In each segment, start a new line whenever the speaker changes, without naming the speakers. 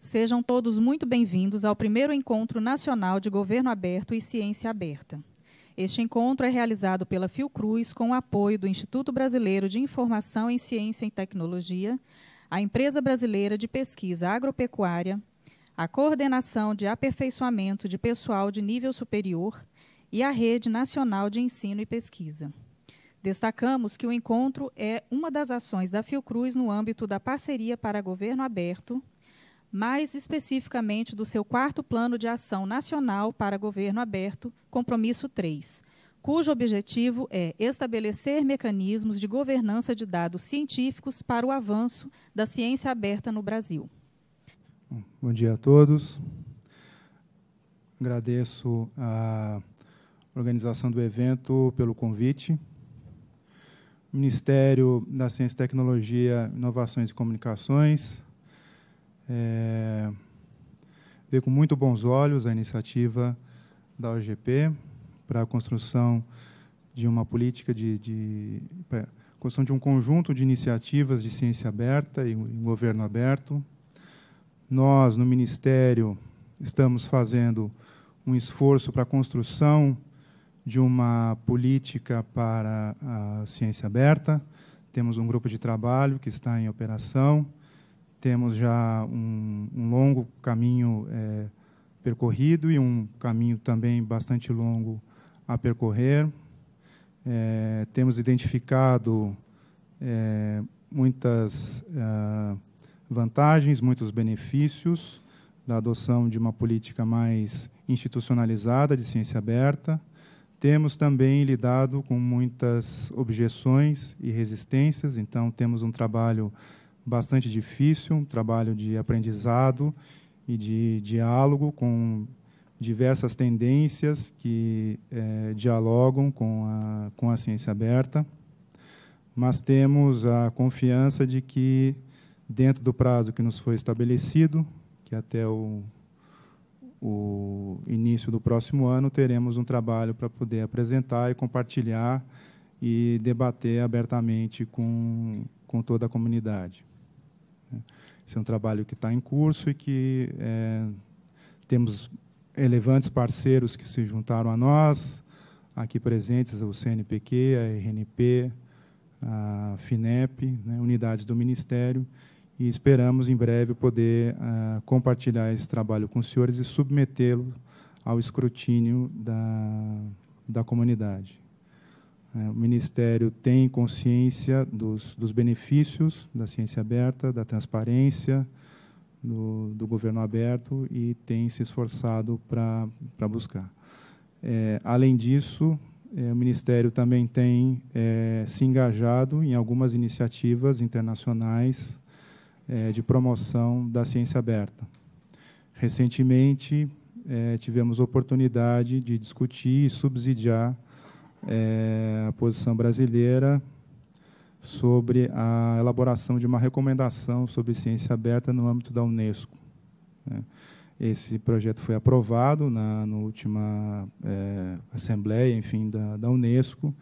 Sejam todos muito bem-vindos ao primeiro encontro nacional de governo aberto e ciência aberta. Este encontro é realizado pela Fiocruz com o apoio do Instituto Brasileiro de Informação em Ciência e Tecnologia, a Empresa Brasileira de Pesquisa Agropecuária, a Coordenação de Aperfeiçoamento de Pessoal de Nível Superior e a Rede Nacional de Ensino e Pesquisa. Destacamos que o encontro é uma das ações da Fiocruz no âmbito da Parceria para Governo Aberto, mais especificamente do seu quarto Plano de Ação Nacional para Governo Aberto, compromisso 3, cujo objetivo é estabelecer mecanismos de governança de dados científicos para o avanço da ciência aberta no Brasil.
Bom dia a todos. Agradeço a organização do evento pelo convite. O Ministério da Ciência, Tecnologia, Inovações e Comunicações, é, vê com muito bons olhos a iniciativa da OGP para a construção de uma política de, de construção de um conjunto de iniciativas de ciência aberta e um governo aberto. Nós, no Ministério, estamos fazendo um esforço para a construção de uma política para a ciência aberta. Temos um grupo de trabalho que está em operação temos já um, um longo caminho é, percorrido e um caminho também bastante longo a percorrer. É, temos identificado é, muitas é, vantagens, muitos benefícios da adoção de uma política mais institucionalizada de ciência aberta. Temos também lidado com muitas objeções e resistências, então temos um trabalho bastante difícil, um trabalho de aprendizado e de diálogo com diversas tendências que é, dialogam com a, com a ciência aberta, mas temos a confiança de que, dentro do prazo que nos foi estabelecido, que até o, o início do próximo ano, teremos um trabalho para poder apresentar e compartilhar e debater abertamente com, com toda a comunidade. Esse é um trabalho que está em curso e que é, temos relevantes parceiros que se juntaram a nós, aqui presentes o CNPq, a RNP, a FINEP, né, unidades do Ministério, e esperamos em breve poder uh, compartilhar esse trabalho com os senhores e submetê-lo ao escrutínio da, da comunidade. É, o Ministério tem consciência dos, dos benefícios da ciência aberta, da transparência, do, do governo aberto e tem se esforçado para buscar. É, além disso, é, o Ministério também tem é, se engajado em algumas iniciativas internacionais é, de promoção da ciência aberta. Recentemente, é, tivemos oportunidade de discutir e subsidiar é, a posição brasileira sobre a elaboração de uma recomendação sobre ciência aberta no âmbito da Unesco. Né. Esse projeto foi aprovado na, na última é, assembleia, enfim, da, da, Unesco.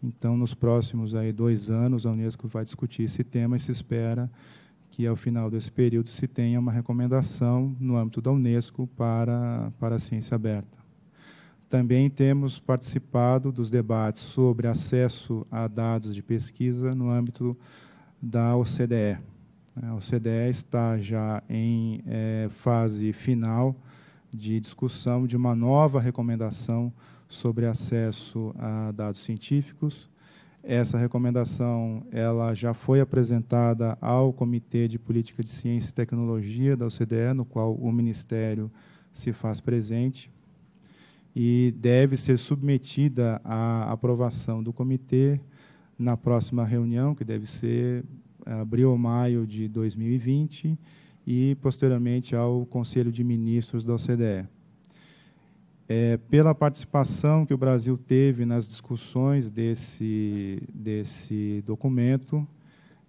Então, nos próximos aí dois anos, a Unesco vai discutir esse tema e se espera que, ao final desse período, se tenha uma recomendação no âmbito da Unesco para para a ciência aberta. Também temos participado dos debates sobre acesso a dados de pesquisa no âmbito da OCDE. A OCDE está já em é, fase final de discussão de uma nova recomendação sobre acesso a dados científicos. Essa recomendação ela já foi apresentada ao Comitê de Política de Ciência e Tecnologia da OCDE, no qual o Ministério se faz presente e deve ser submetida à aprovação do comitê na próxima reunião, que deve ser eh, abril ou maio de 2020, e posteriormente ao Conselho de Ministros da OCDE. É, pela participação que o Brasil teve nas discussões desse, desse documento,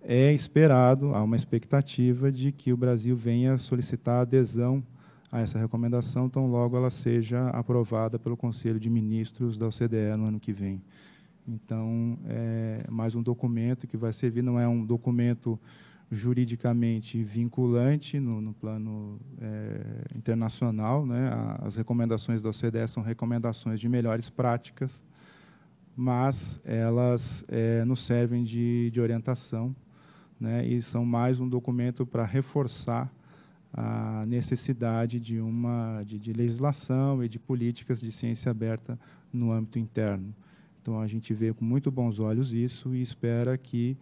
é esperado, há uma expectativa de que o Brasil venha solicitar adesão a essa recomendação, tão logo ela seja aprovada pelo Conselho de Ministros da OCDE no ano que vem. Então, é mais um documento que vai servir, não é um documento juridicamente vinculante no, no plano é, internacional. Né? As recomendações da OCDE são recomendações de melhores práticas, mas elas é, nos servem de, de orientação né? e são mais um documento para reforçar a necessidade de uma de, de, legislação e de políticas de ciência aberta no âmbito interno. Então a gente vê com muito bons olhos isso e espera que,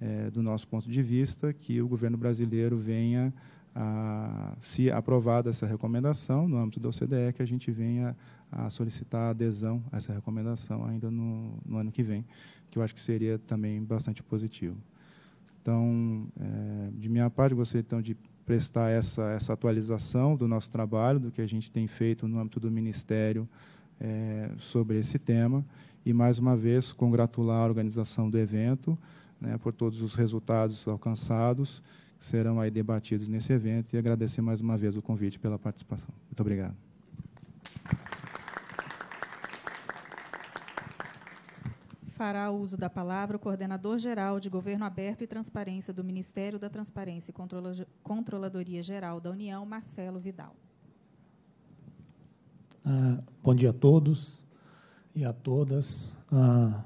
é, do nosso ponto de vista, que o governo brasileiro venha a, se aprovada essa recomendação no âmbito da OCDE, que a gente venha a solicitar adesão a essa recomendação ainda no, no ano que vem, que eu acho que seria também bastante positivo. Então, é, de minha parte, gostaria então de prestar essa, essa atualização do nosso trabalho, do que a gente tem feito no âmbito do Ministério é, sobre esse tema. E, mais uma vez, congratular a organização do evento né, por todos os resultados alcançados que serão aí debatidos nesse evento e agradecer mais uma vez o convite pela participação. Muito obrigado.
fará uso da palavra o coordenador geral de Governo Aberto e Transparência do Ministério da Transparência e Controladoria Geral da União, Marcelo Vidal.
Ah, bom dia a todos e a todas. Ah,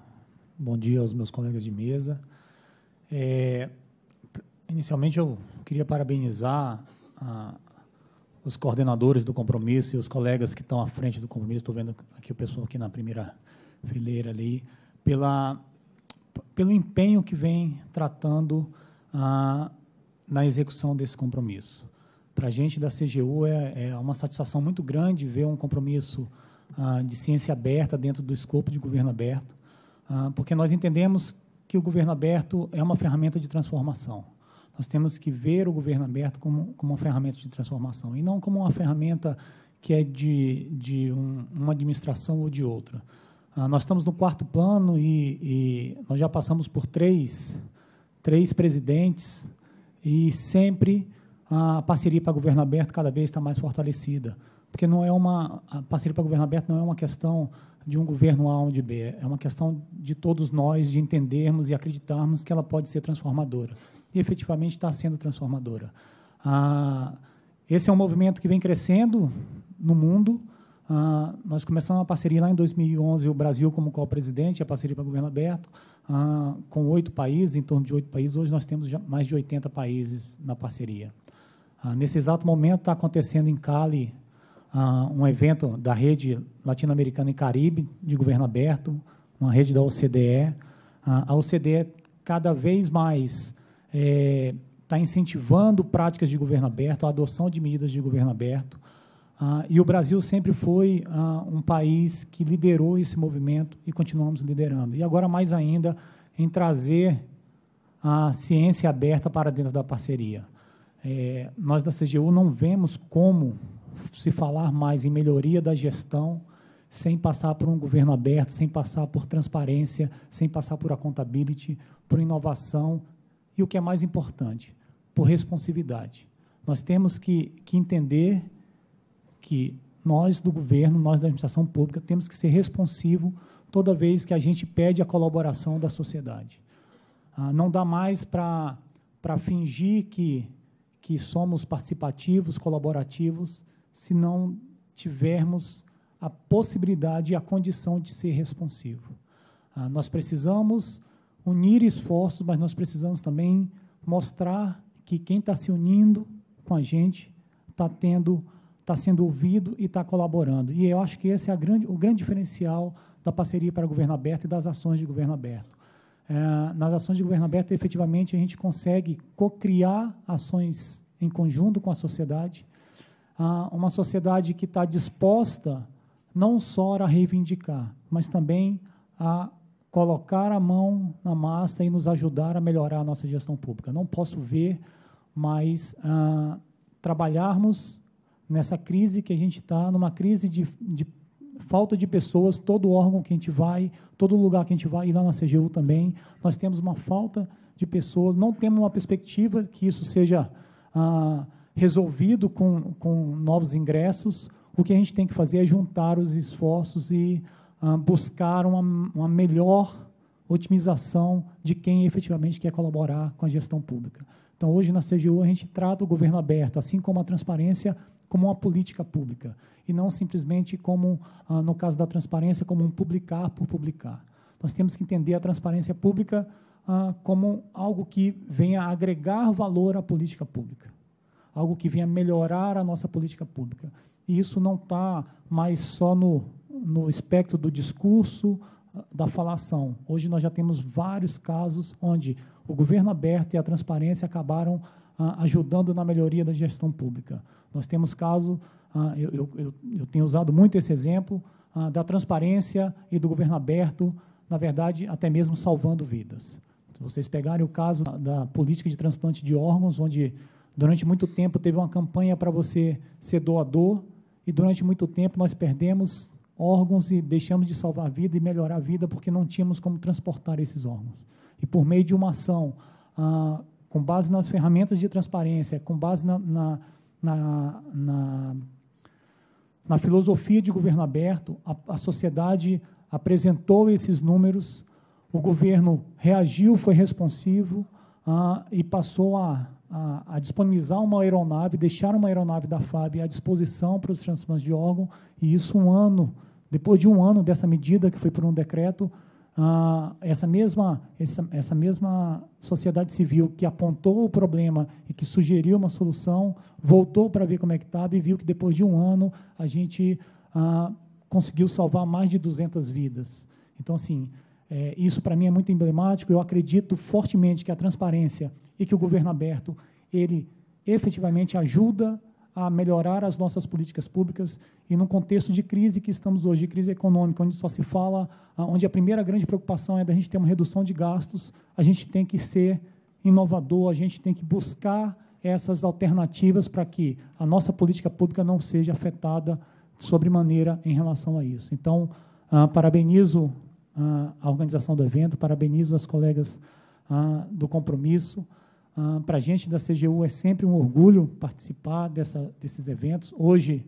bom dia aos meus colegas de mesa. É, inicialmente, eu queria parabenizar ah, os coordenadores do compromisso e os colegas que estão à frente do compromisso. Estou vendo aqui o pessoal aqui na primeira fileira ali pela, pelo empenho que vem tratando ah, na execução desse compromisso. Para a gente da CGU é, é, uma satisfação muito grande ver um compromisso ah, de ciência aberta dentro do escopo de governo aberto, ah, porque nós entendemos que o governo aberto é uma ferramenta de transformação. Nós temos que ver o governo aberto como, como uma ferramenta de transformação e não como uma ferramenta que é de, de um, uma administração ou de outra. Ah, nós estamos no quarto plano e, e nós já passamos por três, três presidentes e sempre a parceria para governo aberto cada vez está mais fortalecida, porque não é uma a parceria para governo aberto não é uma questão de um governo A ou de B, é uma questão de todos nós de entendermos e acreditarmos que ela pode ser transformadora e efetivamente está sendo transformadora. Ah, esse é um movimento que vem crescendo no mundo. Uh, nós começamos a parceria lá em 2011, o Brasil como co-presidente, a parceria para o governo aberto, uh, com oito países, em torno de oito países. Hoje nós temos mais de 80 países na parceria. Uh, nesse exato momento está acontecendo em Cali um evento da rede latino-americana e Caribe, de governo aberto, uma rede da OCDE. a OCDE cada vez mais está eh, é, incentivando práticas de governo aberto, a adoção de medidas de governo aberto, ah, e o Brasil sempre foi ah, um país que liderou esse movimento e continuamos liderando. E agora, mais ainda, em trazer a ciência aberta para dentro da parceria. É, nós da CGU não vemos como se falar mais em melhoria da gestão sem passar por um governo aberto, sem passar por transparência, sem passar por accountability, por inovação e, o que é mais importante, por responsividade. Nós temos que, que entender que nós do governo, nós da administração pública, temos que ser responsivo toda vez que a gente pede a colaboração da sociedade. Ah, não dá mais para fingir que, que somos participativos, colaborativos, se não tivermos a possibilidade e a condição de ser responsivo. Ah, nós precisamos unir esforços, mas nós precisamos também mostrar que quem está se unindo com a gente está tendo está sendo ouvido e está colaborando. E eu acho que esse é grande, o grande diferencial da parceria para governo aberto e das ações de governo aberto. É, nas ações de governo aberto, efetivamente, a gente consegue co-criar ações em conjunto com a sociedade, ah, uma sociedade que está disposta não só a reivindicar, mas também a colocar a mão na massa e nos ajudar a melhorar a nossa gestão pública. Não posso ver, mas ah, trabalharmos nessa crise que a gente está, numa crise de, de, falta de pessoas, todo órgão que a gente vai, todo lugar que a gente vai, e lá na CGU também, nós temos uma falta de pessoas, não temos uma perspectiva que isso seja ah, resolvido com, com novos ingressos. O que a gente tem que fazer é juntar os esforços e ah, buscar uma, uma melhor otimização de quem efetivamente quer colaborar com a gestão pública. Então, hoje na CGU, a gente trata o governo aberto, assim como a transparência, como uma política pública e não simplesmente como, ah, no caso da transparência, como um publicar por publicar. Nós temos que entender a transparência pública ah, como algo que venha agregar valor à política pública, algo que venha melhorar a nossa política pública. E isso não está mais só no, no espectro do discurso, ah, da falação. Hoje nós já temos vários casos onde o governo aberto e a transparência acabaram ah, ajudando na melhoria da gestão pública. Nós temos caso, ah, eu, eu, eu tenho usado muito esse exemplo, ah, da transparência e do governo aberto, na verdade, até mesmo salvando vidas. Se vocês pegarem o caso da política de transplante de órgãos, onde durante muito tempo teve uma campanha para você ser doador, e durante muito tempo nós perdemos órgãos e deixamos de salvar a vida e melhorar a vida porque não tínhamos como transportar esses órgãos. E por meio de uma ação ah, com base nas ferramentas de transparência, com base na, na, na, na, na filosofia de governo aberto, a, a sociedade apresentou esses números, o governo reagiu, foi responsivo ah, e passou a, a, a, disponibilizar uma aeronave, deixar uma aeronave da FAB à disposição para os transplantes de órgão, e isso um ano, depois de um ano dessa medida que foi por um decreto, essa, mesma, essa, essa mesma sociedade civil que apontou o problema e que sugeriu uma solução, voltou para ver como é que estava e viu que depois de um ano a gente ah, conseguiu salvar mais de 200 vidas. Então, assim, é, isso para mim é muito emblemático. Eu acredito fortemente que a transparência e que o governo aberto, ele efetivamente ajuda a melhorar as nossas políticas públicas e num contexto de crise que estamos hoje, de crise econômica, onde só se fala, ah, onde a primeira grande preocupação é da gente ter uma redução de gastos, a gente tem que ser inovador, a gente tem que buscar essas alternativas para que a nossa política pública não seja afetada sobremaneira em relação a isso. Então, ah, parabenizo ah, a organização do evento, parabenizo as colegas do compromisso, ah, Para a gente da CGU é sempre um orgulho participar dessa, desses eventos. Hoje,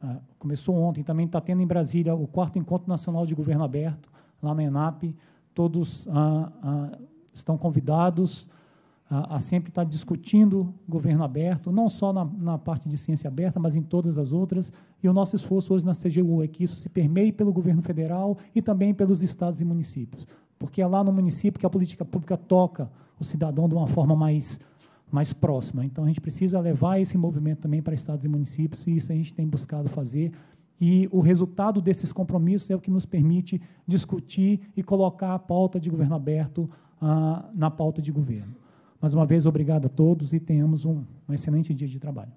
ah, começou ontem, também está tendo em Brasília o quarto Encontro Nacional de Governo Aberto, lá na ENAP. Todos ah, estão convidados a sempre estar tá discutindo governo aberto, não só na, na, parte de ciência aberta, mas em todas as outras. E o nosso esforço hoje na CGU é que isso se permeie pelo governo federal e também pelos estados e municípios porque é lá no município que a política pública toca o cidadão de uma forma mais, mais próxima. Então, a gente precisa levar esse movimento também para estados e municípios, e isso a gente tem buscado fazer. E o resultado desses compromissos é o que nos permite discutir e colocar a pauta de governo aberto ah, na pauta de governo. Mais uma vez, obrigado a todos e tenhamos um, um excelente dia de trabalho.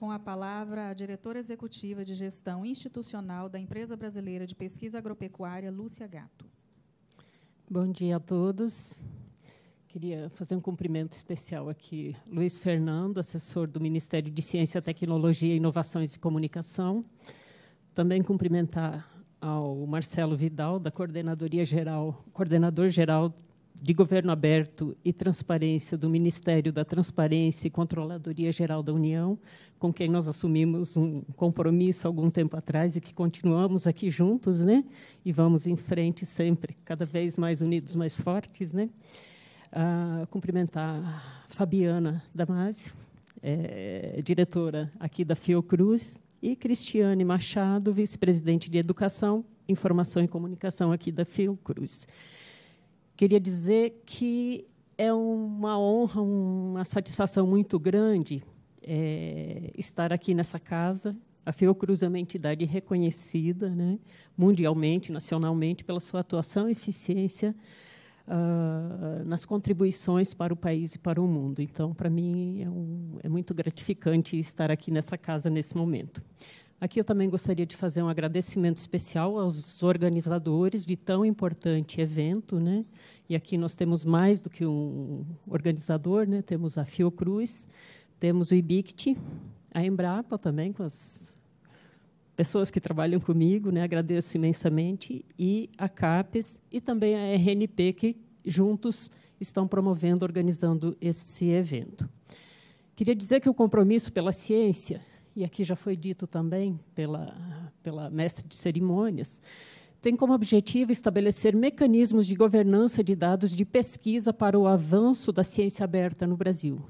com a palavra a diretora executiva de gestão institucional da Empresa Brasileira de Pesquisa Agropecuária, Lúcia Gato.
Bom dia a todos. Queria fazer um cumprimento especial aqui, Luiz Fernando, assessor do Ministério de Ciência, Tecnologia, Inovações e Comunicação. Também cumprimentar ao Marcelo Vidal, da Coordenadoria Geral, Coordenador Geral de governo aberto e transparência do Ministério da Transparência e Controladoria Geral da União, com quem nós assumimos um compromisso algum tempo atrás e que continuamos aqui juntos, né? E vamos em frente sempre, cada vez mais unidos, mais fortes, né? Ah, cumprimentar a Fabiana Damasio, é, diretora aqui da Fiocruz, e Cristiane Machado, vice-presidente de Educação, Informação e Comunicação aqui da Fiocruz. Cruz. Queria dizer que é uma honra, uma satisfação muito grande é, estar aqui nessa casa. A Fiocruz é uma entidade reconhecida né, mundialmente, nacionalmente, pela sua atuação e eficiência uh, nas contribuições para o país e para o mundo. Então, para mim, é, um, é muito gratificante estar aqui nessa casa nesse momento. Aqui eu também gostaria de fazer um agradecimento especial aos organizadores de tão importante evento, né? E aqui nós temos mais do que um organizador, né? Temos a Fiocruz, temos o IBICT, a Embrapa também com as pessoas que trabalham comigo, né? Agradeço imensamente e a CAPES e também a RNP que juntos estão promovendo, organizando esse evento. Queria dizer que o compromisso pela ciência e aqui já foi dito também pela, pela mestre de cerimônias, tem como objetivo estabelecer mecanismos de governança de dados de pesquisa para o avanço da ciência aberta no Brasil.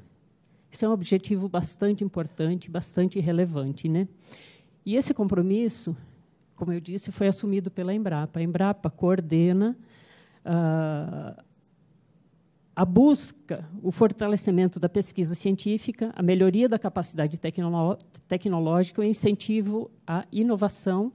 Isso é um objetivo bastante importante, bastante relevante. Né? E esse compromisso, como eu disse, foi assumido pela Embrapa. A Embrapa coordena. Uh, a busca, o fortalecimento da pesquisa científica, a melhoria da capacidade tecnológica, o incentivo à inovação.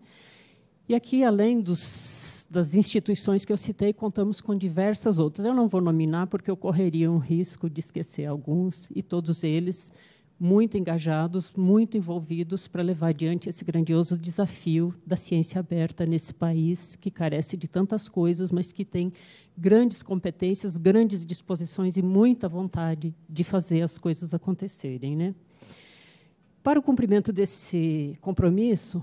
E aqui, além dos, das instituições que eu citei, contamos com diversas outras. Eu não vou nominar, porque eu correria um risco de esquecer alguns, e todos eles muito engajados, muito envolvidos para levar adiante esse grandioso desafio da ciência aberta nesse país que carece de tantas coisas, mas que tem grandes competências, grandes disposições e muita vontade de fazer as coisas acontecerem, né? Para o cumprimento desse compromisso,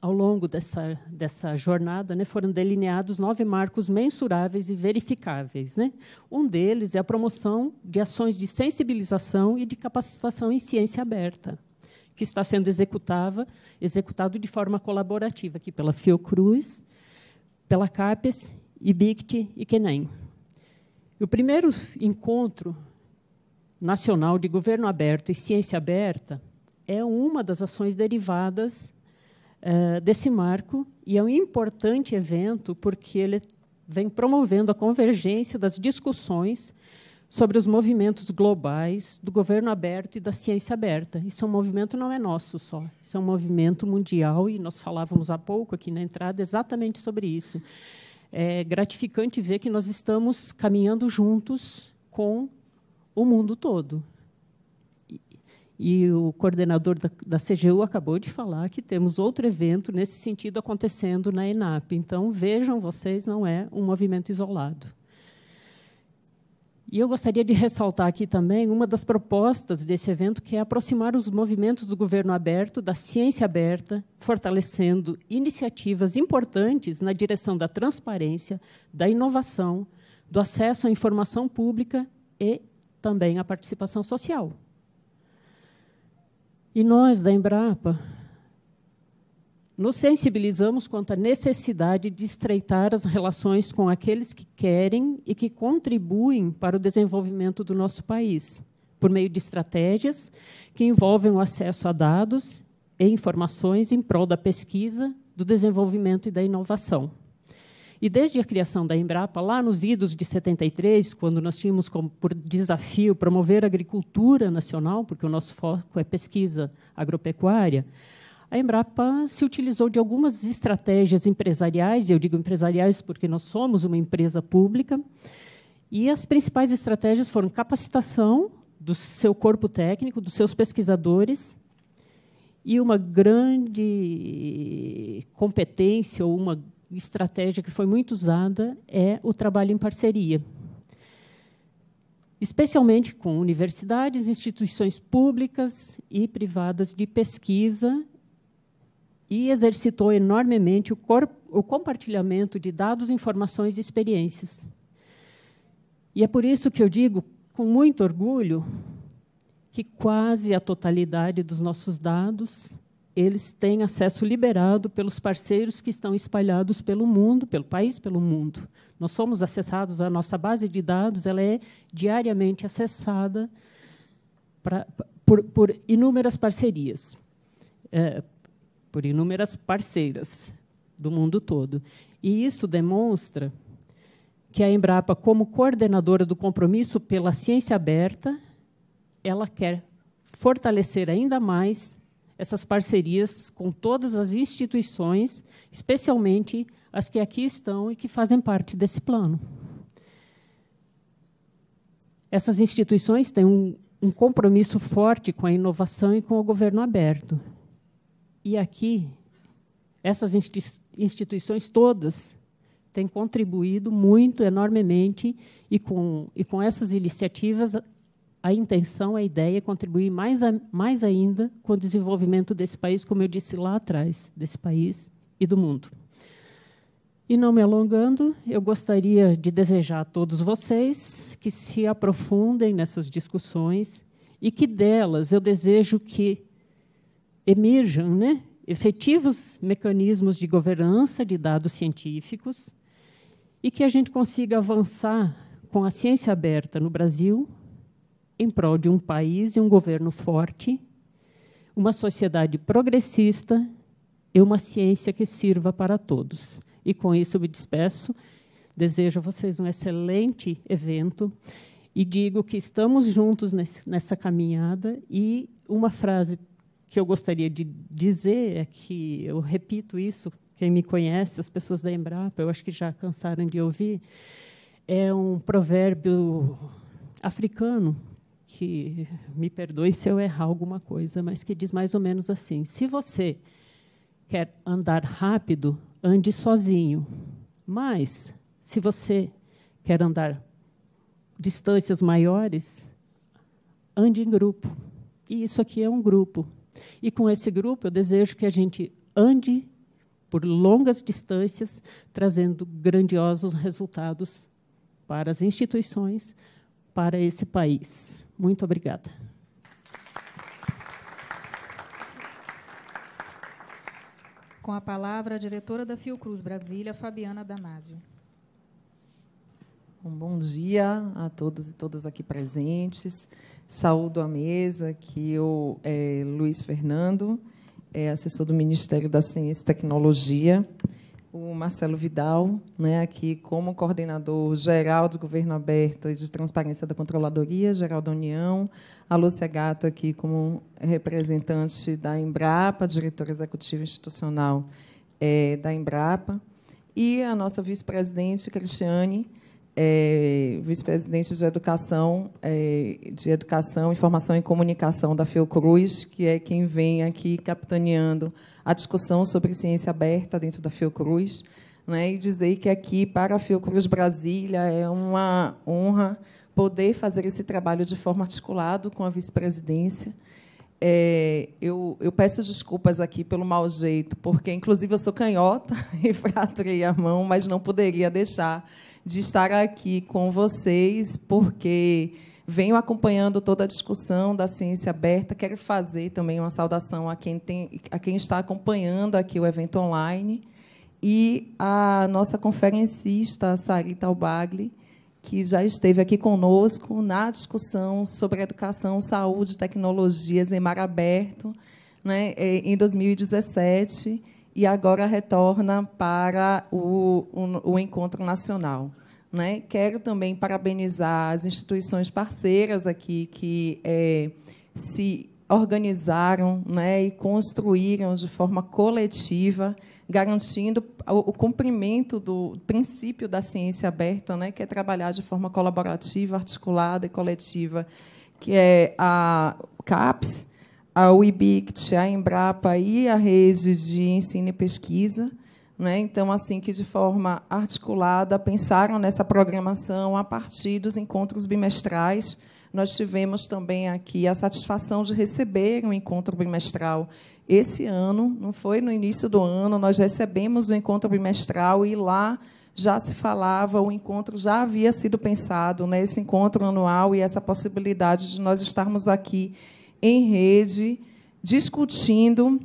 ao longo dessa, dessa jornada, né, foram delineados nove marcos mensuráveis e verificáveis. Né? Um deles é a promoção de ações de sensibilização e de capacitação em ciência aberta, que está sendo executada, executado de forma colaborativa aqui pela Fiocruz, pela CAPES, IBICT e CNEM. O primeiro encontro nacional de governo aberto e ciência aberta é uma das ações derivadas eh, desse marco e é um importante evento porque ele vem promovendo a convergência das discussões sobre os movimentos globais do governo aberto e da ciência aberta. Isso é um movimento não é nosso só, isso é um movimento mundial e nós falávamos há pouco aqui na entrada exatamente sobre isso. É gratificante ver que nós estamos caminhando juntos com o mundo todo. E o coordenador da, da CGU acabou de falar que temos outro evento nesse sentido acontecendo na ENAP. Então, vejam vocês, não é um movimento isolado. E eu gostaria de ressaltar aqui também uma das propostas desse evento, que é aproximar os movimentos do governo aberto da ciência aberta, fortalecendo iniciativas importantes na direção da transparência, da inovação, do acesso à informação pública e também à participação social. E nós, da Embrapa, nos sensibilizamos quanto à necessidade de estreitar as relações com aqueles que querem e que contribuem para o desenvolvimento do nosso país, por meio de estratégias que envolvem o acesso a dados e informações em prol da pesquisa, do desenvolvimento e da inovação. E desde a criação da Embrapa, lá nos idos de 73, quando nós tínhamos como por desafio promover a agricultura nacional, porque o nosso foco é pesquisa agropecuária, a Embrapa se utilizou de algumas estratégias empresariais, e eu digo empresariais porque nós somos uma empresa pública, e as principais estratégias foram capacitação do seu corpo técnico, dos seus pesquisadores, e uma grande competência ou uma estratégia que foi muito usada é o trabalho em parceria, especialmente com universidades, instituições públicas e privadas de pesquisa, e exercitou enormemente o, o compartilhamento de dados, informações e experiências. E é por isso que eu digo, com muito orgulho, que quase a totalidade dos nossos dados eles têm acesso liberado pelos parceiros que estão espalhados pelo mundo, pelo país, pelo mundo. Nós somos acessados, a nossa base de dados ela é diariamente acessada pra, por, por, inúmeras parcerias, é, por inúmeras parceiras do mundo todo. E isso demonstra que a Embrapa, como coordenadora do compromisso pela ciência aberta, ela quer fortalecer ainda mais essas parcerias com todas as instituições, especialmente as que aqui estão e que fazem parte desse plano. Essas instituições têm um, um compromisso forte com a inovação e com o governo aberto. E aqui, essas instituições todas têm contribuído muito, enormemente, e com, e com essas iniciativas a intenção, a ideia é contribuir mais, a, mais ainda com o desenvolvimento desse país, como eu disse lá atrás, desse país e do mundo. E não me alongando, eu gostaria de desejar a todos vocês que se aprofundem nessas discussões e que delas eu desejo que emerjam né, efetivos mecanismos de governança de dados científicos e que a gente consiga avançar com a ciência aberta no Brasil, em prol de um país e um governo forte, uma sociedade progressista e uma ciência que sirva para todos. E com isso me despeço. Desejo a vocês um excelente evento e digo que estamos juntos nesse, nessa caminhada. E uma frase que eu gostaria de dizer é que eu repito isso, quem me conhece, as pessoas da Embrapa, eu acho que já cansaram de ouvir, é um provérbio africano que me perdoe se eu errar alguma coisa, mas que diz mais ou menos assim: se você quer andar rápido, ande sozinho. Mas se você quer andar distâncias maiores, ande em grupo. E isso aqui é um grupo. E com esse grupo eu desejo que a gente ande por longas distâncias, trazendo grandiosos resultados para as instituições, para esse país. Muito obrigada.
Com a palavra, a diretora da Fiocruz Brasília, Fabiana Damasio.
Um bom dia a todos e todas aqui presentes. Saúdo a mesa que o é, Luiz Fernando, é assessor do Ministério da Ciência e Tecnologia o Marcelo Vidal, né, aqui como coordenador geral do Governo Aberto e de Transparência da Controladoria Geral da União, a Lúcia Gato aqui como representante da Embrapa, diretora executiva institucional é, da Embrapa, e a nossa vice-presidente, Cristiane, é, vice-presidente de Educação, é, de Educação, Informação e Comunicação da Fiocruz, que é quem vem aqui capitaneando a discussão sobre ciência aberta dentro da Fiocruz, né, e dizer que aqui, para a Fiocruz Brasília, é uma honra poder fazer esse trabalho de forma articulada com a vice-presidência. É, eu, eu, peço desculpas aqui pelo mau jeito, porque, inclusive, eu sou canhota e fraturei a mão, mas não poderia deixar de estar aqui com vocês, porque venho acompanhando toda a discussão da ciência aberta. Quero fazer também uma saudação a quem, tem, a quem está acompanhando aqui o evento online e a nossa conferencista, Sarita Albagli, que já esteve aqui conosco na discussão sobre educação, saúde, tecnologias em mar aberto, né, é, em 2017, e agora retorna para o, o, o encontro nacional. Né? Quero também parabenizar as instituições parceiras aqui que é, se organizaram né, e construíram de forma coletiva, garantindo o, cumprimento do princípio da ciência aberta, né, que é trabalhar de forma colaborativa, articulada e coletiva, que é a CAPS, a UIBICT, a Embrapa e a Rede de Ensino e Pesquisa, né? Então, assim que de forma articulada pensaram nessa programação a partir dos encontros bimestrais, nós tivemos também aqui a satisfação de receber um encontro bimestral. Esse ano, não foi no início do ano, nós recebemos o um encontro bimestral e lá já se falava, o encontro já havia sido pensado, né, esse encontro anual e essa possibilidade de nós estarmos aqui em rede discutindo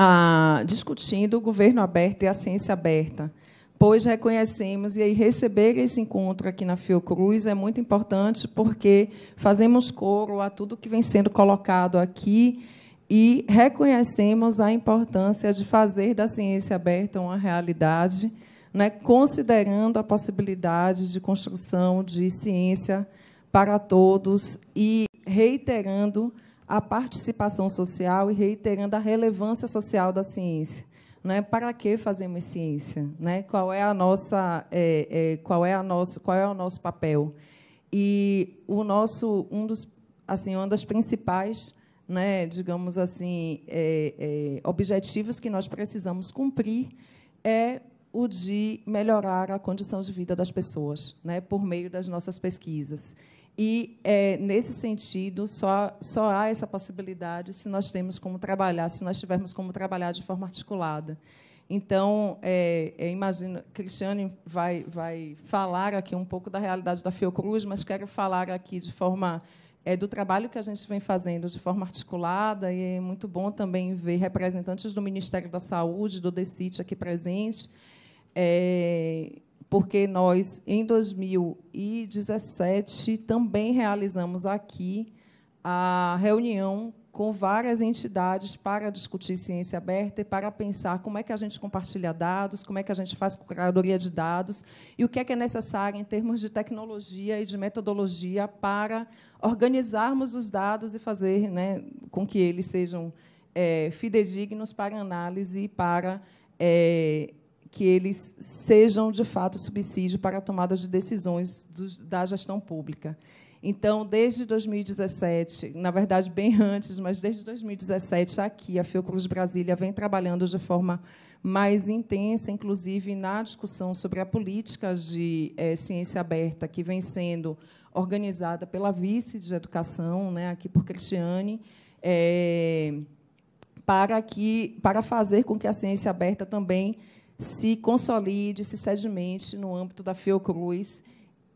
ah, discutindo o governo aberto e a ciência aberta, pois reconhecemos, e aí receber esse encontro aqui na Fiocruz é muito importante, porque fazemos coro a tudo que vem sendo colocado aqui e reconhecemos a importância de fazer da ciência aberta uma realidade, né, considerando a possibilidade de construção de ciência para todos e reiterando a participação social e reiterando a relevância social da ciência. Né? Para que fazemos ciência? Né? Qual é a nossa, é, é, qual é a nossa, qual é o nosso papel? E o nosso, um dos, assim, uma das principais, né, digamos assim, é, é, objetivos que nós precisamos cumprir é o de melhorar a condição de vida das pessoas, né, por meio das nossas pesquisas. E, é, nesse sentido, só, só há essa possibilidade se nós temos como trabalhar, se nós tivermos como trabalhar de forma articulada. Então, é, é, imagino, Cristiane vai, vai falar aqui um pouco da realidade da Fiocruz, mas quero falar aqui de forma é, do trabalho que a gente vem fazendo de forma articulada e é muito bom também ver representantes do Ministério da Saúde, do DECIT aqui presentes. É, porque nós, em 2017, também realizamos aqui a reunião com várias entidades para discutir ciência aberta e para pensar como é que a gente compartilha dados, como é que a gente faz curadoria de dados e o que é que é necessário em termos de tecnologia e de metodologia para organizarmos os dados e fazer né, com que eles sejam é, fidedignos para análise e para é, que eles sejam, de fato, subsídio para a tomada de decisões dos, da gestão pública. Então, desde 2017, na verdade, bem antes, mas desde 2017, tá aqui, a Fiocruz Brasília vem trabalhando de forma mais intensa, inclusive na discussão sobre a política de é, ciência aberta, que vem sendo organizada pela vice de educação, né, aqui por Cristiane, é, para, que, para fazer com que a ciência aberta também se consolide, se sedimente no âmbito da Fiocruz,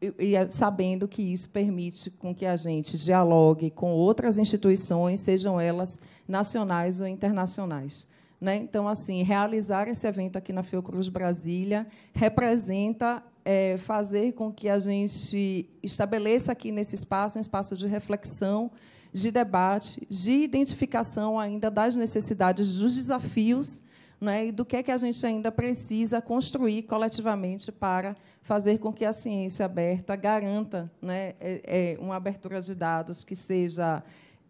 e, e, é sabendo que isso permite com que a gente dialogue com outras instituições, sejam elas nacionais ou internacionais. Né? Então, assim, realizar esse evento aqui na Fiocruz Brasília representa é, fazer com que a gente estabeleça aqui nesse espaço um espaço de reflexão, de debate, de identificação ainda das necessidades, dos desafios né, e do que é que a gente ainda precisa construir coletivamente para fazer com que a ciência aberta garanta né, é, é uma abertura de dados que seja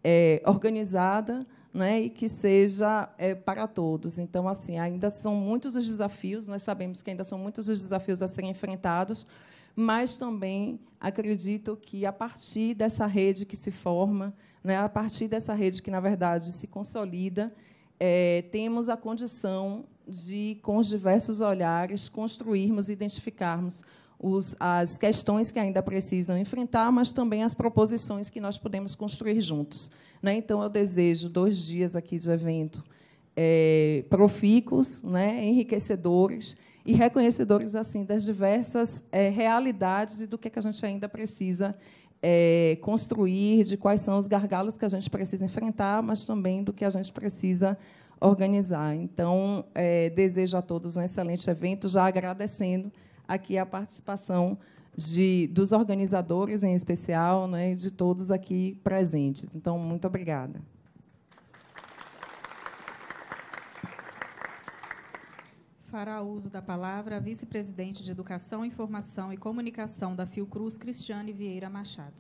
é, organizada né, e que seja é, para todos. Então, assim, ainda são muitos os desafios, nós sabemos que ainda são muitos os desafios a serem enfrentados, mas também acredito que a partir dessa rede que se forma, né, a partir dessa rede que na verdade se consolida, é, temos a condição de, com os diversos olhares, construirmos e identificarmos os, as questões que ainda precisam enfrentar, mas também as proposições que nós podemos construir juntos. Né? Então, eu desejo dois dias aqui de evento é, profícuos, né? enriquecedores e reconhecedores assim das diversas é, realidades e do que, é que a gente ainda precisa é, construir, de quais são os gargalos que a gente precisa enfrentar, mas também do que a gente precisa organizar. Então, é, desejo a todos um excelente evento, já agradecendo aqui a participação de, dos organizadores, em especial, né, de todos aqui presentes. Então, muito obrigada.
fará uso da palavra a vice-presidente de Educação, Informação e Comunicação da Fiocruz, Cristiane Vieira Machado.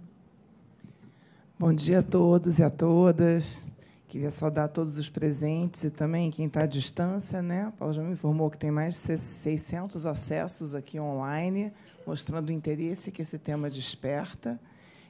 Bom dia a todos e a todas. Queria saudar todos os presentes e também quem está à distância. Né? A Paula já me informou que tem mais de 600 acessos aqui online, mostrando o interesse que esse tema desperta.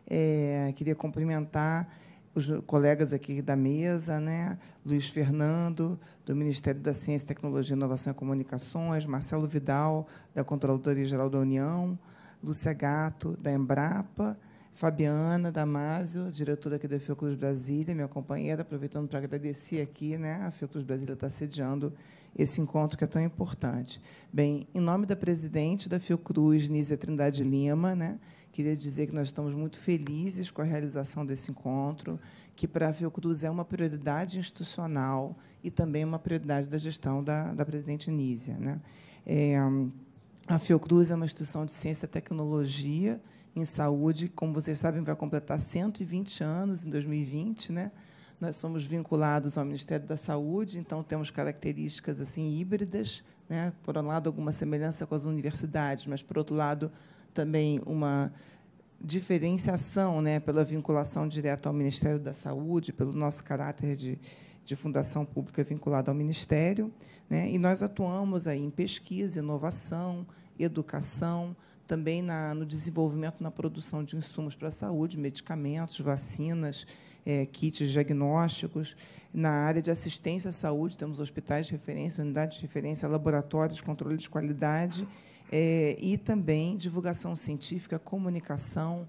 É, queria cumprimentar os colegas aqui da mesa, né? Luiz Fernando, do Ministério da Ciência, Tecnologia, Inovação e Comunicações, Marcelo Vidal, da Controladoria Geral da União, Lúcia Gato, da Embrapa, Fabiana Damasio, diretora aqui da Fiocruz Brasília, minha companheira, aproveitando para agradecer aqui, né? A Fiocruz Brasília está sediando esse encontro que é tão importante. Bem, em nome da presidente da Fiocruz, Nízia Trindade Lima, né? Queria dizer que nós estamos muito felizes com a realização desse encontro que para a Fiocruz é uma prioridade institucional e também uma prioridade da gestão da, da presidente Nízia. Né? É, a Fiocruz é uma instituição de ciência e tecnologia em saúde, como vocês sabem, vai completar 120 anos em 2020, né? Nós somos vinculados ao Ministério da Saúde, então temos características assim híbridas, né? Por um lado, alguma semelhança com as universidades, mas por outro lado, também uma diferenciação né, pela vinculação direta ao Ministério da Saúde, pelo nosso caráter de, de fundação pública vinculada ao Ministério. Né, e nós atuamos aí em pesquisa, inovação, educação, também na, no desenvolvimento, na produção de insumos para a saúde, medicamentos, vacinas, é, kits diagnósticos. Na área de assistência à saúde, temos hospitais de referência, unidades de referência, laboratórios, controle de qualidade é, e também divulgação científica, comunicação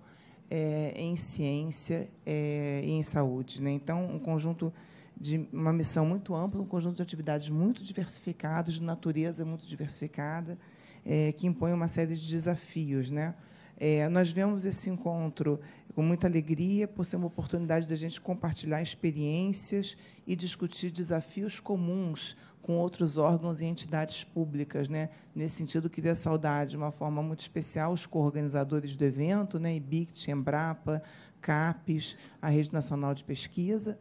é, em ciência é, e em saúde. Né? Então, um conjunto de uma missão muito ampla, um conjunto de atividades muito diversificadas, de natureza muito diversificada, é, que impõe uma série de desafios. Né? É, nós vemos esse encontro com muita alegria por ser uma oportunidade da gente compartilhar experiências e discutir desafios comuns com outros órgãos e entidades públicas, né? Nesse sentido, queria saudar de uma forma muito especial os co-organizadores do evento, né? IBICT, Embrapa, CAPES, a Rede Nacional de Pesquisa.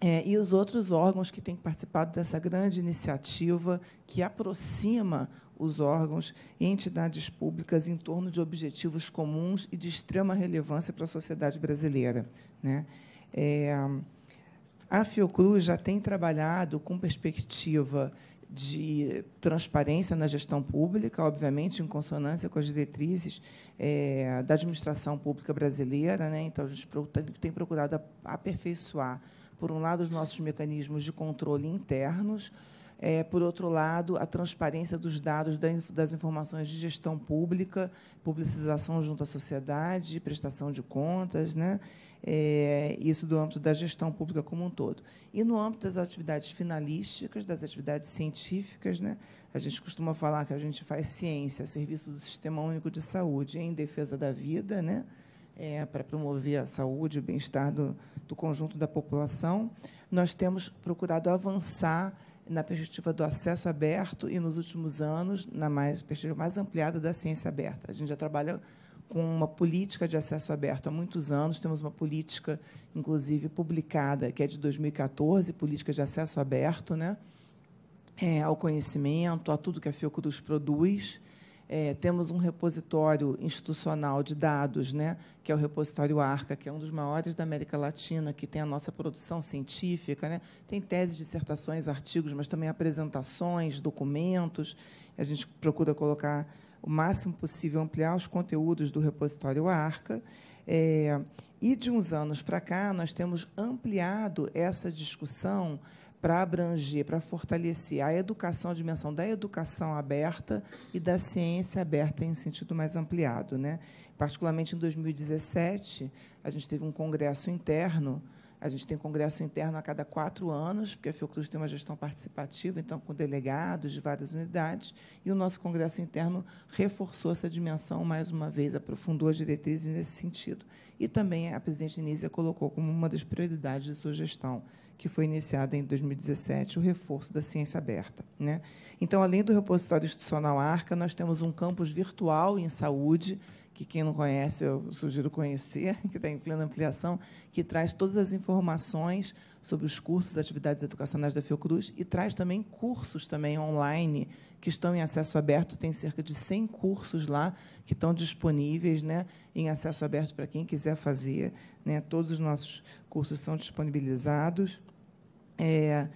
É, e os outros órgãos que têm participado dessa grande iniciativa que aproxima os órgãos e entidades públicas em torno de objetivos comuns e de extrema relevância para a sociedade brasileira. Né? É, a Fiocruz já tem trabalhado com perspectiva de transparência na gestão pública, obviamente em consonância com as diretrizes é, da administração pública brasileira. Né? Então, a gente tem procurado aperfeiçoar por um lado, os nossos mecanismos de controle internos, é, por outro lado, a transparência dos dados das informações de gestão pública, publicização junto à sociedade, prestação de contas, né? É, isso do âmbito da gestão pública como um todo. E no âmbito das atividades finalísticas, das atividades científicas, né? a gente costuma falar que a gente faz ciência, serviço do Sistema Único de Saúde em defesa da vida, né? é, para promover a saúde e o bem-estar do, do conjunto da população, nós temos procurado avançar na perspectiva do acesso aberto e, nos últimos anos, na mais, perspectiva mais ampliada da ciência aberta. A gente já trabalha com uma política de acesso aberto há muitos anos, temos uma política, inclusive, publicada, que é de 2014, política de acesso aberto né? É, ao conhecimento, a tudo que a Fiocruz produz. É, temos um repositório institucional de dados, né, que é o repositório ARCA, que é um dos maiores da América Latina, que tem a nossa produção científica, né, tem teses, dissertações, artigos, mas também apresentações, documentos. A gente procura colocar o máximo possível, ampliar os conteúdos do repositório ARCA. É, e de uns anos para cá, nós temos ampliado essa discussão para abranger, para fortalecer a educação, a dimensão da educação aberta e da ciência aberta em um sentido mais ampliado. Né? Particularmente em 2017, a gente teve um congresso interno. A gente tem congresso interno a cada quatro anos, porque a Fiocruz tem uma gestão participativa, então, com delegados de várias unidades, e o nosso congresso interno reforçou essa dimensão mais uma vez, aprofundou as diretrizes nesse sentido e também a presidente Nízia colocou como uma das prioridades de sua gestão, que foi iniciada em 2017, o reforço da ciência aberta. Né? Então, além do repositório institucional ARCA, nós temos um campus virtual em saúde, que quem não conhece, eu sugiro conhecer, que está em plena ampliação, que traz todas as informações sobre os cursos, atividades educacionais da Fiocruz e traz também cursos também online que estão em acesso aberto, tem cerca de 100 cursos lá que estão disponíveis, né, em acesso aberto para quem quiser fazer, né? Todos os nossos cursos são disponibilizados. É,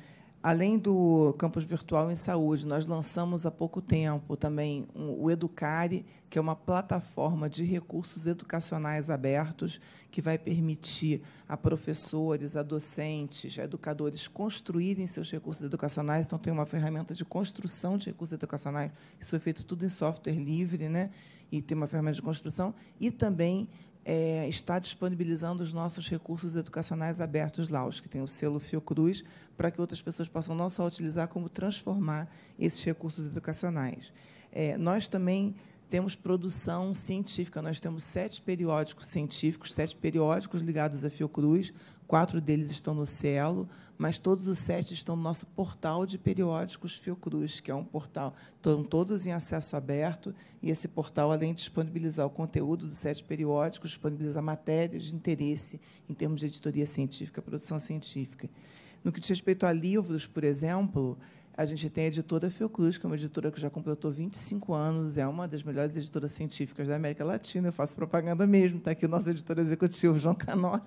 Além do campus virtual em saúde, nós lançamos há pouco tempo também o Educare, que é uma plataforma de recursos educacionais abertos que vai permitir a professores, a docentes, a educadores construírem seus recursos educacionais. Então, tem uma ferramenta de construção de recursos educacionais. Isso foi feito tudo em software livre, né? e tem uma ferramenta de construção, e também é, está disponibilizando os nossos recursos educacionais abertos lá, os que tem o selo Fiocruz, para que outras pessoas possam não só utilizar, como transformar esses recursos educacionais. É, nós também temos produção científica. Nós temos sete periódicos científicos, sete periódicos ligados à Fiocruz, quatro deles estão no Celo mas todos os sete estão no nosso portal de periódicos Fiocruz, que é um portal, estão todos em acesso aberto, e esse portal, além de disponibilizar o conteúdo dos sete periódicos, disponibiliza matérias de interesse em termos de editoria científica, produção científica. No que diz respeito a livros, por exemplo, a gente tem a editora Fiocruz, que é uma editora que já completou 25 anos, é uma das melhores editoras científicas da América Latina. Eu faço propaganda mesmo, está aqui o nosso editor executivo, João Canossa.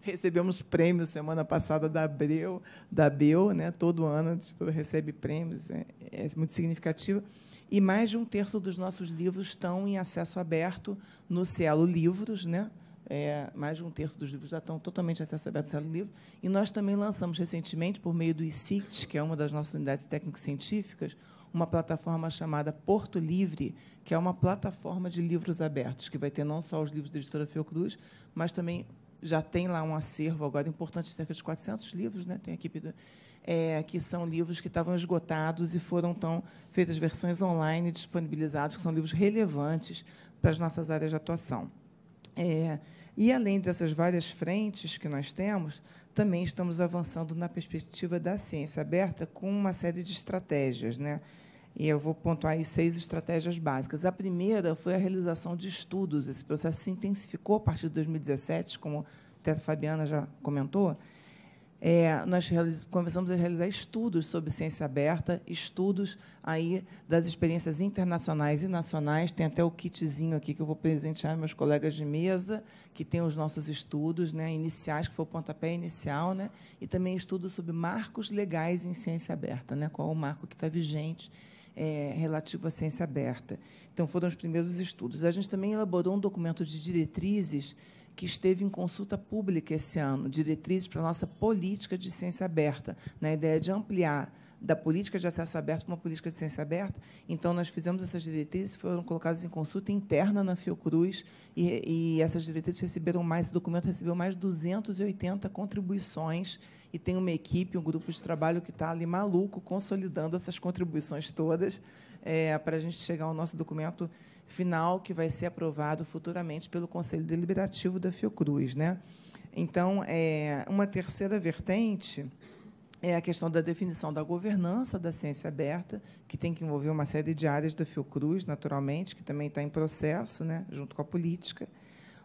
Recebemos prêmios semana passada da Abreu, da Beu, né? todo ano a editora recebe prêmios, é, é muito significativo. E mais de um terço dos nossos livros estão em acesso aberto no Cielo Livros, né? é, mais de um terço dos livros já estão totalmente acesso aberto ao livro. E nós também lançamos recentemente, por meio do ICIT, que é uma das nossas unidades técnico-científicas, uma plataforma chamada Porto Livre, que é uma plataforma de livros abertos, que vai ter não só os livros da editora Fiocruz, mas também já tem lá um acervo agora importante, cerca de 400 livros, né? tem a equipe do, é, que são livros que estavam esgotados e foram tão feitas versões online disponibilizadas, que são livros relevantes para as nossas áreas de atuação. É, e, além dessas várias frentes que nós temos, também estamos avançando na perspectiva da ciência aberta com uma série de estratégias. Né? E eu vou pontuar aí seis estratégias básicas. A primeira foi a realização de estudos. Esse processo se intensificou a partir de 2017, como a Teta Fabiana já comentou, é, nós começamos a realizar estudos sobre ciência aberta, estudos aí das experiências internacionais e nacionais. Tem até o kitzinho aqui que eu vou presentear meus colegas de mesa, que tem os nossos estudos né, iniciais, que foi o pontapé inicial, né, e também estudos sobre marcos legais em ciência aberta, né, qual é o marco que está vigente é, relativo à ciência aberta. Então, foram os primeiros estudos. A gente também elaborou um documento de diretrizes que esteve em consulta pública esse ano, diretrizes para a nossa política de ciência aberta, na ideia de ampliar da política de acesso aberto para uma política de ciência aberta. Então, nós fizemos essas diretrizes, foram colocadas em consulta interna na Fiocruz, e, e essas diretrizes receberam mais, o documento recebeu mais 280 contribuições, e tem uma equipe, um grupo de trabalho que está ali maluco, consolidando essas contribuições todas é, para a gente chegar ao nosso documento final, que vai ser aprovado futuramente pelo Conselho Deliberativo da Fiocruz. Né? Então, é, uma terceira vertente é a questão da definição da governança da ciência aberta, que tem que envolver uma série de áreas da Fiocruz, naturalmente, que também está em processo, né, junto com a política.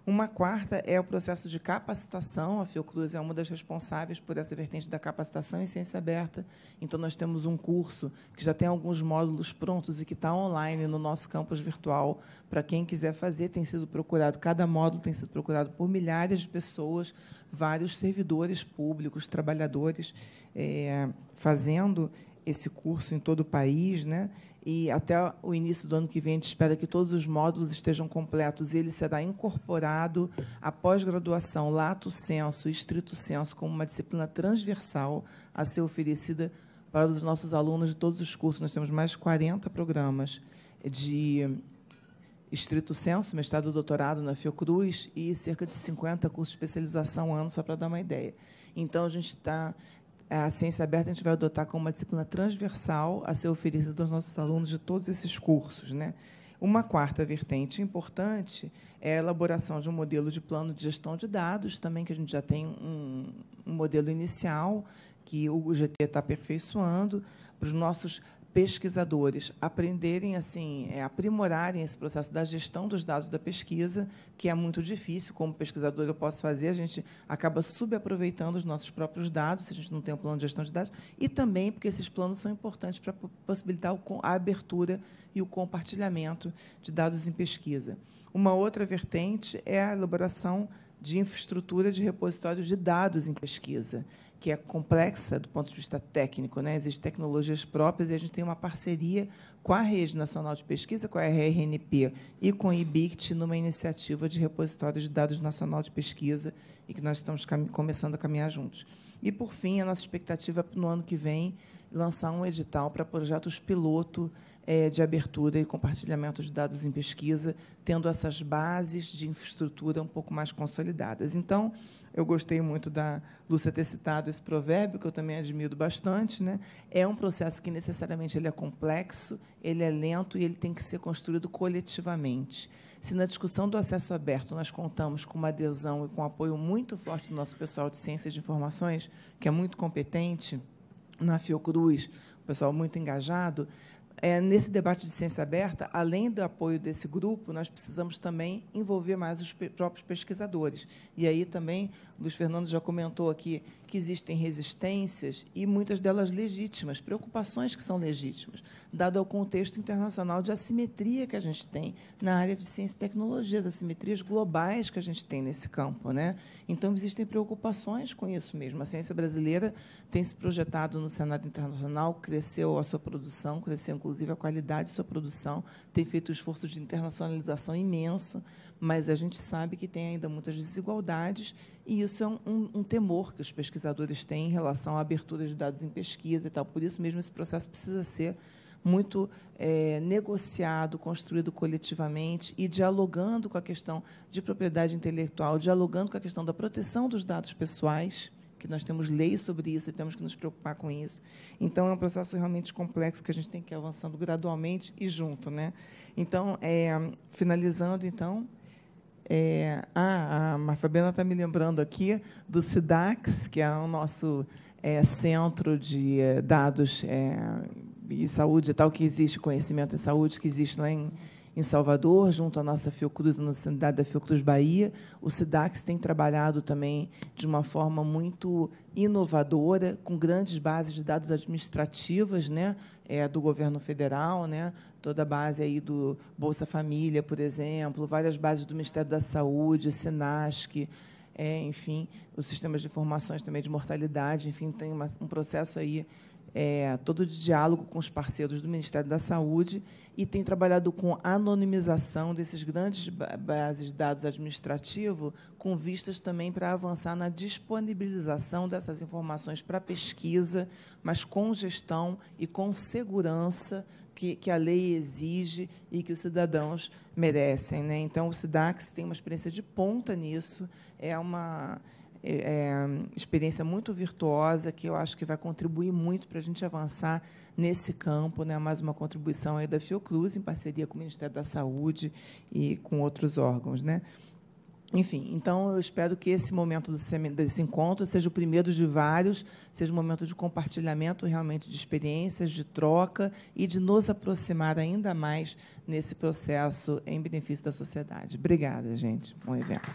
Uma quarta é o processo de capacitação. A Fiocruz é uma das responsáveis por essa vertente da capacitação em ciência aberta. Então, nós temos um curso que já tem alguns módulos prontos e que está online no nosso campus virtual. Para quem quiser fazer, tem sido procurado, cada módulo tem sido procurado por milhares de pessoas, vários servidores públicos, trabalhadores, é, fazendo esse curso em todo o país, né? e até o início do ano que vem a gente espera que todos os módulos estejam completos. Ele será incorporado à pós-graduação, lato senso, estrito senso, como uma disciplina transversal a ser oferecida para os nossos alunos de todos os cursos. Nós temos mais 40 programas de estrito senso, mestrado e doutorado na Fiocruz e cerca de 50 cursos de especialização ano, só para dar uma ideia. Então, a gente está é, a ciência aberta a gente vai adotar como uma disciplina transversal a ser oferecida aos nossos alunos de todos esses cursos. Né? Uma quarta vertente importante é a elaboração de um modelo de plano de gestão de dados, também que a gente já tem um, um modelo inicial que o GT está aperfeiçoando para os nossos pesquisadores aprenderem assim, é, aprimorarem esse processo da gestão dos dados da pesquisa, que é muito difícil, como pesquisador eu posso fazer, a gente acaba subaproveitando os nossos próprios dados, se a gente não tem um plano de gestão de dados, e também porque esses planos são importantes para possibilitar a abertura e o compartilhamento de dados em pesquisa. Uma outra vertente é a elaboração de infraestrutura de repositório de dados em pesquisa, que é complexa do ponto de vista técnico, né? existem tecnologias próprias e a gente tem uma parceria com a Rede Nacional de Pesquisa, com a RRNP e com o IBICT, numa iniciativa de repositório de dados nacional de pesquisa e que nós estamos começando a caminhar juntos. E, por fim, a nossa expectativa é, no ano que vem, lançar um edital para projetos piloto é, de abertura e compartilhamento de dados em pesquisa, tendo essas bases de infraestrutura um pouco mais consolidadas. Então, eu gostei muito da Lúcia ter citado esse provérbio, que eu também admiro bastante. Né? É um processo que necessariamente ele é complexo, ele é lento e ele tem que ser construído coletivamente. Se na discussão do acesso aberto nós contamos com uma adesão e com um apoio muito forte do nosso pessoal de ciências de informações, que é muito competente, na Fiocruz, um pessoal muito engajado, é, nesse debate de ciência aberta, além do apoio desse grupo, nós precisamos também envolver mais os pe próprios pesquisadores. E aí também, Luiz Fernando já comentou aqui que existem resistências e muitas delas legítimas, preocupações que são legítimas, dado ao contexto internacional de assimetria que a gente tem na área de ciência e tecnologias, assimetrias globais que a gente tem nesse campo. Né? Então, existem preocupações com isso mesmo. A ciência brasileira tem se projetado no cenário internacional, cresceu a sua produção, cresceu, inclusive, inclusive a qualidade de sua produção, tem feito um esforço de internacionalização imensa, mas a gente sabe que tem ainda muitas desigualdades e isso é um, um, um, temor que os pesquisadores têm em relação à abertura de dados em pesquisa e tal. Por isso mesmo esse processo precisa ser muito é, negociado, construído coletivamente e dialogando com a questão de propriedade intelectual, dialogando com a questão da proteção dos dados pessoais que nós temos leis sobre isso e temos que nos preocupar com isso. Então, é um processo realmente complexo que a gente tem que ir avançando gradualmente e junto. Né? Então, é, finalizando, então, é, ah, a Fabiana está me lembrando aqui do SIDAX, que é o nosso é, centro de é, dados é, e saúde e tal, que existe, conhecimento em saúde, que existe lá em em Salvador, junto à nossa Fiocruz, na unidade da Fiocruz Bahia. O SIDAX tem trabalhado também de uma forma muito inovadora, com grandes bases de dados administrativas né, é, do governo federal, né, toda a base aí do Bolsa Família, por exemplo, várias bases do Ministério da Saúde, SINASC, é, enfim, os sistemas de informações também de mortalidade, enfim, tem uma, um processo aí é, todo o diálogo com os parceiros do Ministério da Saúde e tem trabalhado com anonimização desses grandes bases de dados administrativo, com vistas também para avançar na disponibilização dessas informações para pesquisa, mas com gestão e com segurança que, que a lei exige e que os cidadãos merecem. Né? Então, o SIDAX tem uma experiência de ponta nisso, é uma é, é, experiência muito virtuosa que eu acho que vai contribuir muito para a gente avançar nesse campo, né? Mais uma contribuição aí da Fiocruz em parceria com o Ministério da Saúde e com outros órgãos, né? Enfim, então eu espero que esse momento desse encontro seja o primeiro de vários, seja um momento de compartilhamento realmente de experiências, de troca e de nos aproximar ainda mais nesse processo em benefício da sociedade. Obrigada, gente. Bom evento.